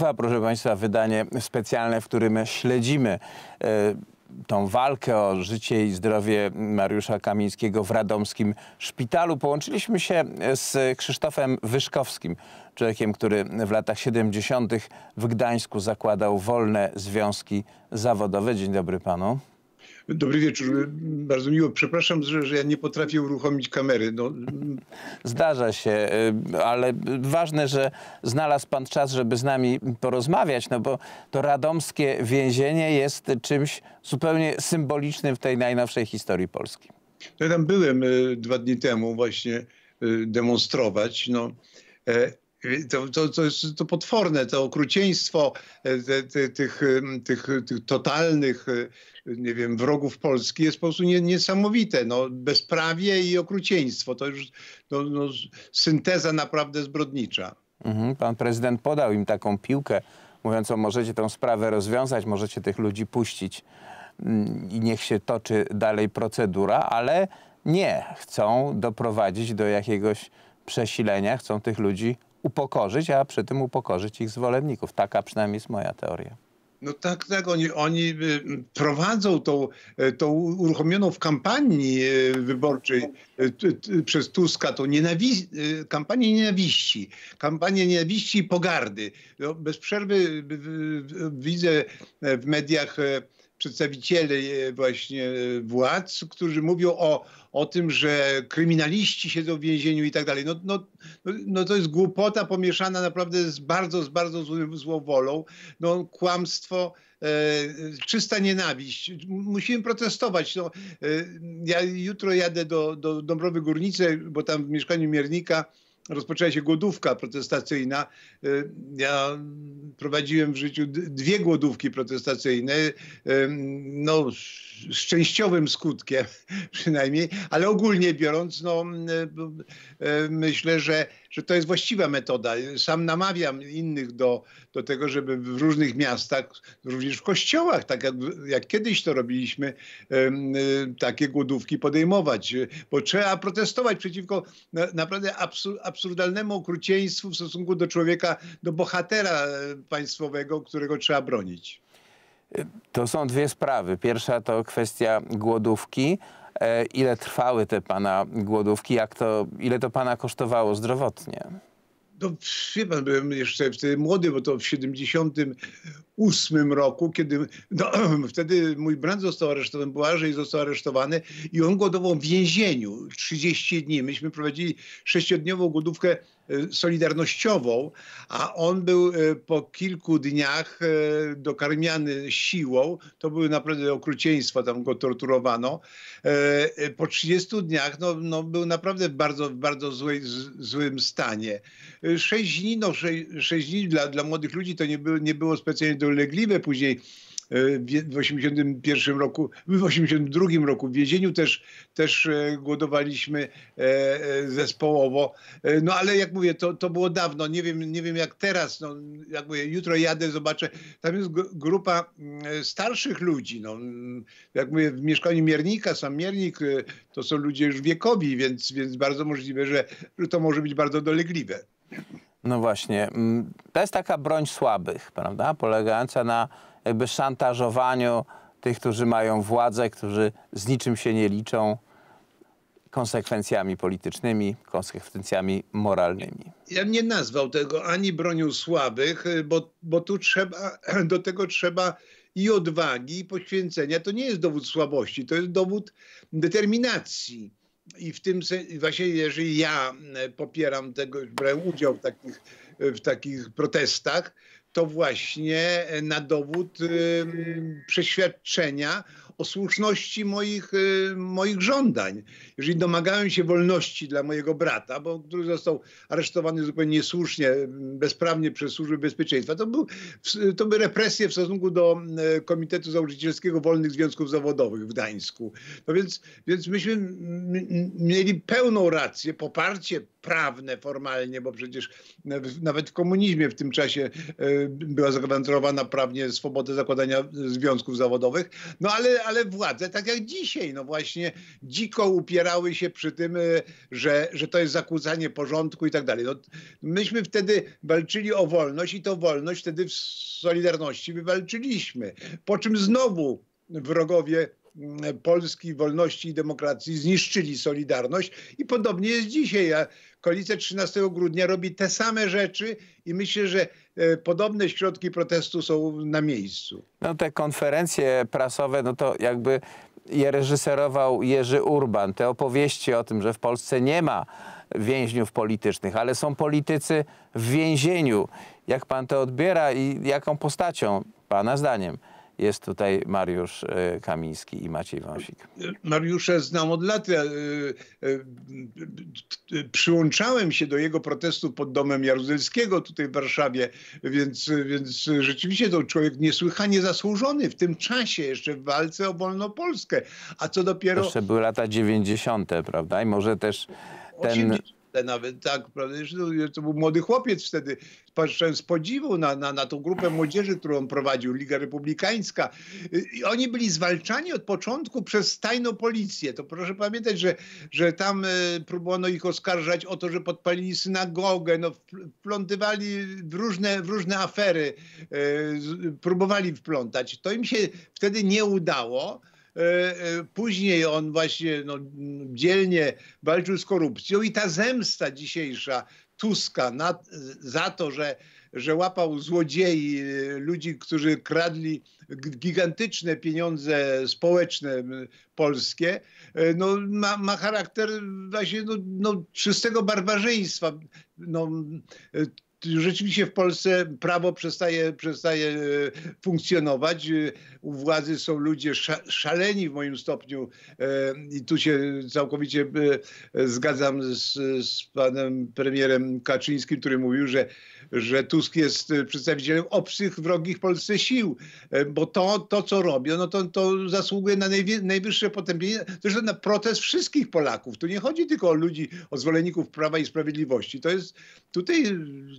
trwa, proszę Państwa, wydanie specjalne, w którym śledzimy e, tą walkę o życie i zdrowie Mariusza Kamińskiego w radomskim szpitalu. Połączyliśmy się z Krzysztofem Wyszkowskim, człowiekiem, który w latach 70. w Gdańsku zakładał wolne związki zawodowe. Dzień dobry panu. Dobry wieczór. Bardzo miło. Przepraszam, że, że ja nie potrafię uruchomić kamery. No. Zdarza się, y, ale ważne, że znalazł pan czas, żeby z nami porozmawiać, no bo to radomskie więzienie jest czymś zupełnie symbolicznym w tej najnowszej historii Polski. Ja tam byłem y, dwa dni temu właśnie y, demonstrować. No. E, to, to, to jest to potworne, to okrucieństwo e, te, te, tych, tych, tych totalnych nie wiem, wrogów Polski jest po prostu nie, niesamowite. No, bezprawie i okrucieństwo. To już no, no, synteza naprawdę zbrodnicza. Mhm, pan prezydent podał im taką piłkę, mówiąc, o możecie tę sprawę rozwiązać, możecie tych ludzi puścić mm, i niech się toczy dalej procedura, ale nie, chcą doprowadzić do jakiegoś przesilenia, chcą tych ludzi upokorzyć, a przy tym upokorzyć ich zwolenników. Taka przynajmniej jest moja teoria. No tak, tak. Oni, oni y, prowadzą tą, e, tą uruchomioną w kampanii e, wyborczej e, t, t, przez Tuska tą nienawi kampanię nienawiści. Kampanię nienawiści i pogardy. No, bez przerwy w, w, widzę w mediach przedstawiciele e, właśnie e, władz, którzy mówią o, o tym, że kryminaliści siedzą w więzieniu i tak dalej. No, no, no, no to jest głupota pomieszana naprawdę z bardzo, z bardzo złym, złą wolą. No, kłamstwo, e, czysta nienawiść. Musimy protestować. No, e, ja jutro jadę do, do Dąbrowy Górnicy, bo tam w mieszkaniu Miernika rozpoczęła się głodówka protestacyjna. E, ja prowadziłem w życiu dwie głodówki protestacyjne, e, no, z częściowym skutkiem przynajmniej, ale ogólnie biorąc, no, e, myślę, że, że to jest właściwa metoda. Sam namawiam innych do, do tego, żeby w różnych miastach, również w kościołach, tak jak, jak kiedyś to robiliśmy, takie głodówki podejmować, bo trzeba protestować przeciwko naprawdę absurdalnym absurdalnemu okrucieństwu w stosunku do człowieka, do bohatera e, państwowego, którego trzeba bronić. To są dwie sprawy. Pierwsza to kwestia głodówki. E, ile trwały te pana głodówki? Jak to, ile to pana kosztowało zdrowotnie? No, wie pan, byłem jeszcze wtedy młody, bo to w 78 roku, kiedy no, wtedy mój brat został aresztowany, Błażej został aresztowany i on głodował w więzieniu 30 dni. Myśmy prowadzili sześciodniową głodówkę e, solidarnościową, a on był e, po kilku dniach e, dokarmiany siłą. To były naprawdę okrucieństwa, tam go torturowano. Po 30 dniach no, no był naprawdę w bardzo, bardzo złej, złym stanie. Sześć dni, no sześć, dni dla, dla młodych ludzi to nie było, nie było specjalnie dolegliwe. Później e, w 81 roku, w 82 roku w więzieniu też, też e, głodowaliśmy e, zespołowo. No ale jak mówię, to, to było dawno, nie wiem, nie wiem jak teraz, no, jak mówię, jutro jadę, zobaczę. Tam jest grupa mm, starszych ludzi, no, jak mówię, w mieszkaniu Miernika, sam Miernik, to są ludzie już wiekowi, więc, więc bardzo możliwe, że to może być bardzo dolegliwe. No właśnie. Mm, to jest taka broń słabych, prawda? Polegająca na jakby szantażowaniu tych, którzy mają władzę, którzy z niczym się nie liczą, konsekwencjami politycznymi, konsekwencjami moralnymi. Ja nie nazwał tego ani bronią słabych, y, bo, bo tu trzeba, do tego trzeba i odwagi, i poświęcenia. To nie jest dowód słabości, to jest dowód determinacji. I w tym właśnie, jeżeli ja popieram tego, brałem udział w takich, w takich protestach, to właśnie e, na dowód y, przeświadczenia o słuszności moich, y, moich żądań. Jeżeli domagałem się wolności dla mojego brata, bo który został aresztowany zupełnie niesłusznie, bezprawnie przez służby bezpieczeństwa, to, był, to by represje w stosunku do y, Komitetu Założycielskiego Wolnych Związków Zawodowych w Gdańsku. No więc, więc myśmy mieli pełną rację, poparcie prawne formalnie, bo przecież nawet w komunizmie w tym czasie e, była zagwarantowana prawnie swoboda zakładania związków zawodowych, no ale, ale władze, tak jak dzisiaj, no właśnie dziko upierały się przy tym, e, że, że to jest zakłócanie porządku i tak dalej. No, myśmy wtedy walczyli o wolność i to wolność wtedy w Solidarności wywalczyliśmy. Po czym znowu wrogowie Polski, wolności i demokracji zniszczyli Solidarność i podobnie jest dzisiaj. Ja Koalicja 13 grudnia robi te same rzeczy i myślę, że e, podobne środki protestu są na miejscu. No te konferencje prasowe, no to jakby je reżyserował Jerzy Urban. Te opowieści o tym, że w Polsce nie ma więźniów politycznych, ale są politycy w więzieniu. Jak pan to odbiera i jaką postacią, pana zdaniem, jest tutaj Mariusz e, Kamiński i Maciej Wąsik. Mariusza znam od lat. E, e, przyłączałem się do jego protestu pod domem Jaruzelskiego tutaj w Warszawie, więc, więc rzeczywiście to człowiek niesłychanie zasłużony w tym czasie jeszcze w walce o wolną Polskę. A co dopiero... Jeszcze były lata 90., prawda? I może też ten... 80 nawet, tak, prawda? No, to był młody chłopiec wtedy. Patrzyłem z podziwu na, na, na tą grupę młodzieży, którą prowadził Liga Republikańska. I oni byli zwalczani od początku przez tajną policję. To proszę pamiętać, że, że tam e, próbowano ich oskarżać o to, że podpalili synagogę, no, wplątywali w różne, w różne afery, e, próbowali wplątać. To im się wtedy nie udało. E, e, później on właśnie no, dzielnie walczył z korupcją i ta zemsta dzisiejsza Tuska na, za to, że, że łapał złodziei, e, ludzi, którzy kradli gigantyczne pieniądze społeczne polskie, no, ma, ma charakter właśnie no, no, czystego barbarzyństwa. No, rzeczywiście w Polsce prawo przestaje, przestaje e, funkcjonować. E, u władzy są ludzie szaleni w moim stopniu e, i tu się całkowicie zgadzam z, z panem premierem Kaczyńskim, który mówił, że, że Tusk jest przedstawicielem obcych, wrogich Polsce sił, bo to, to co robią, no to, to zasługuje na najwyższe potępienie, zresztą na protest wszystkich Polaków. Tu nie chodzi tylko o ludzi, o zwolenników Prawa i Sprawiedliwości. To jest tutaj...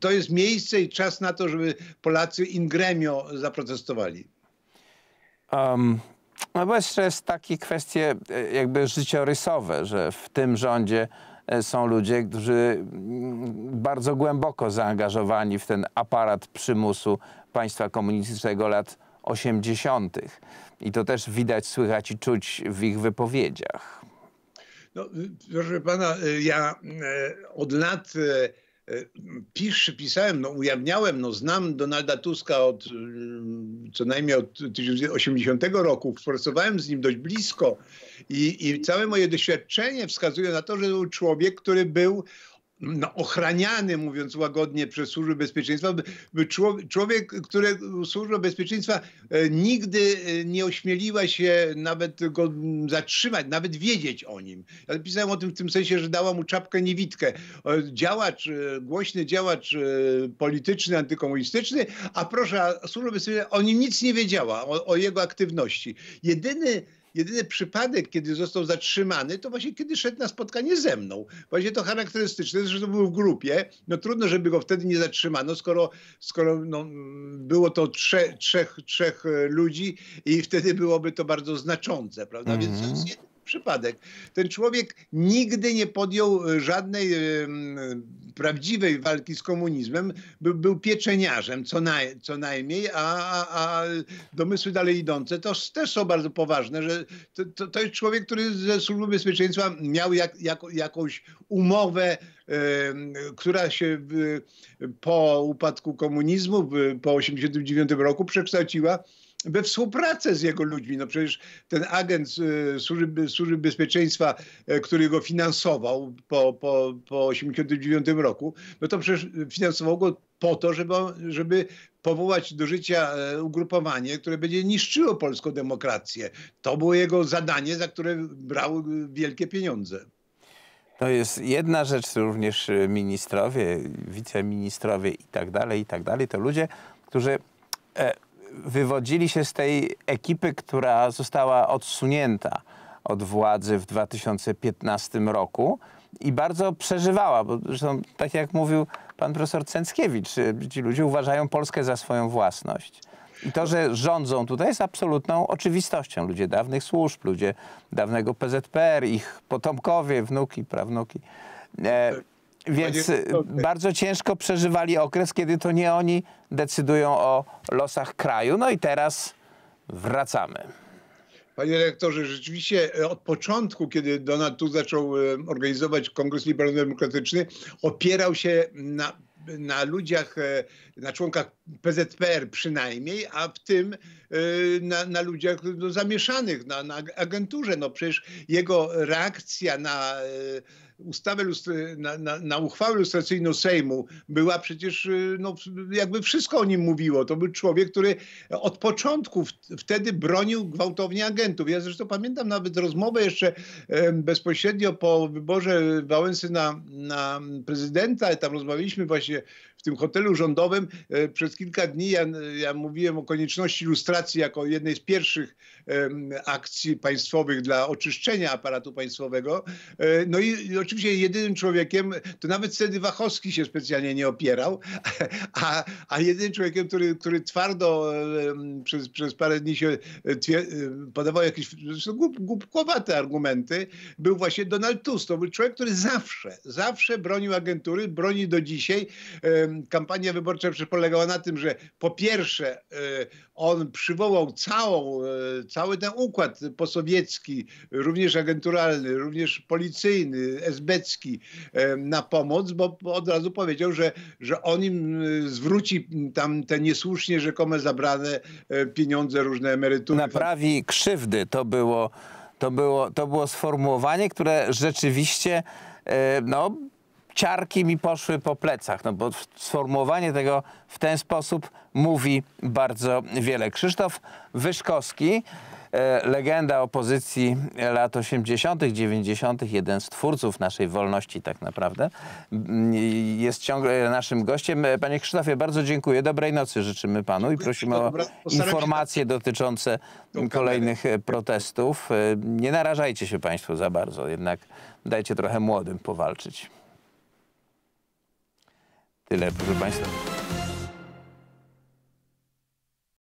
To to jest miejsce i czas na to, żeby Polacy in gremio zaprotestowali. Um, no bo jeszcze jest takie kwestie e, jakby życiorysowe, że w tym rządzie e, są ludzie, którzy mm, bardzo głęboko zaangażowani w ten aparat przymusu państwa komunistycznego lat 80. I to też widać, słychać i czuć w ich wypowiedziach. No, y, proszę pana, y, ja y, od lat pisz, pisałem, no, ujawniałem, no, znam Donalda Tuska od y, co najmniej od 1980 roku, współpracowałem z nim dość blisko i, i całe moje doświadczenie wskazuje na to, że to był człowiek, który był no, ochraniany, mówiąc łagodnie, przez służby bezpieczeństwa. By człowiek, który służba bezpieczeństwa e, nigdy e, nie ośmieliła się nawet go zatrzymać, nawet wiedzieć o nim. Ja pisałem o tym w tym sensie, że dała mu czapkę niewidkę. E, działacz, głośny działacz polityczny, antykomunistyczny, a proszę, służba bezpieczeństwa o nim nic nie wiedziała, o, o jego aktywności. Jedyny Jedyny przypadek, kiedy został zatrzymany, to właśnie kiedy szedł na spotkanie ze mną. Właśnie to charakterystyczne, że to był w grupie. No trudno, żeby go wtedy nie zatrzymano, skoro, skoro no, było to trze, trzech, trzech e, ludzi i wtedy byłoby to bardzo znaczące, prawda? Mm -hmm. Więc mhm przypadek. Ten człowiek nigdy nie podjął e, żadnej e, prawdziwej walki z komunizmem. był pieczeniarzem co, naj, co najmniej, a, a, a, domysły dalej idące to też są bardzo poważne, że to, to, to jest człowiek, który ze Służby Bezpieczeństwa miał jak, jak, jakąś umowę, e, która się po upadku komunizmu po 1989 roku przekształciła we współpracę z jego ludźmi. No przecież ten agent y, służby, służby bezpieczeństwa, y, który go finansował po, po, po roku, no to przecież finansował go po to, żeby, żeby powołać do życia e, ugrupowanie, które będzie niszczyło polską demokrację. To było jego zadanie, za które brał wielkie pieniądze. To jest jedna rzecz, również e, ministrowie, wiceministrowie i tak dalej, i tak dalej, to ludzie, którzy e, wywodzili się z tej ekipy, która została odsunięta od władzy w 2015 roku i bardzo przeżywała, bo zresztą, tak jak mówił pan profesor Cęckiewicz, y, ci ludzie uważają Polskę za swoją własność. I to, że rządzą tutaj jest absolutną oczywistością. Ludzie dawnych służb, ludzie dawnego PZPR, ich potomkowie, wnuki, prawnuki. E, tak. Więc y, bardzo ciężko przeżywali okres, kiedy to nie oni decydują o losach kraju. No i teraz wracamy. Panie rektorze, rzeczywiście e, od początku, kiedy Donald Tusk zaczął e, organizować Kongres Liberalno-Demokratyczny, opierał się na, na ludziach, e, na członkach PZPR przynajmniej, a w tym na, na ludziach no, zamieszanych, na, na agenturze. No przecież jego reakcja na ustawę lustry, na, na, na uchwałę lustracyjną Sejmu była przecież, y, no, jakby wszystko o nim mówiło. To był człowiek, który od początku w, wtedy bronił gwałtownie agentów. Ja zresztą pamiętam nawet rozmowę jeszcze e, bezpośrednio po wyborze Wałęsy na, na prezydenta. Tam rozmawialiśmy właśnie w tym hotelu rządowym. E, przez kilka dni ja, ja mówiłem o konieczności lustracji jako jednej z pierwszych e, akcji państwowych dla oczyszczenia aparatu państwowego. E, no i rzeczywiście jedynym człowiekiem, to nawet wtedy Wachowski się specjalnie nie opierał, a, a jedynym człowiekiem, który, który twardo przez, przez parę dni się e, e, podawał jakieś głup, głupkowate argumenty, był właśnie Donald Tusk. To był człowiek, który zawsze, zawsze bronił agentury, broni do dzisiaj. Kampania wyborcza polegała na tym, że po pierwsze e, on przywołał całą, cały ten układ posowiecki, również agenturalny, również policyjny, Zbecki e, na pomoc, bo od razu powiedział, że, że on im e, zwróci tam te niesłusznie rzekome zabrane e, pieniądze, różne emerytury. Naprawi krzywdy to było, to było, to było sformułowanie, które rzeczywiście no, ciarki mi poszły po plecach, no bo sformułowanie tego w ten sposób mówi bardzo wiele. Krzysztof Wyszkowski E, legenda opozycji lat 80., 90., jeden z twórców naszej wolności tak naprawdę, mm, jest ciągle naszym gościem. E, panie Krzysztofie, bardzo dziękuję. Dobrej nocy życzymy panu i prosimy o informacje tak. dotyczące kolejnych e, protestów. Nie narażajcie się państwo za bardzo, jednak dajcie trochę młodym powalczyć. Tyle, proszę państwa.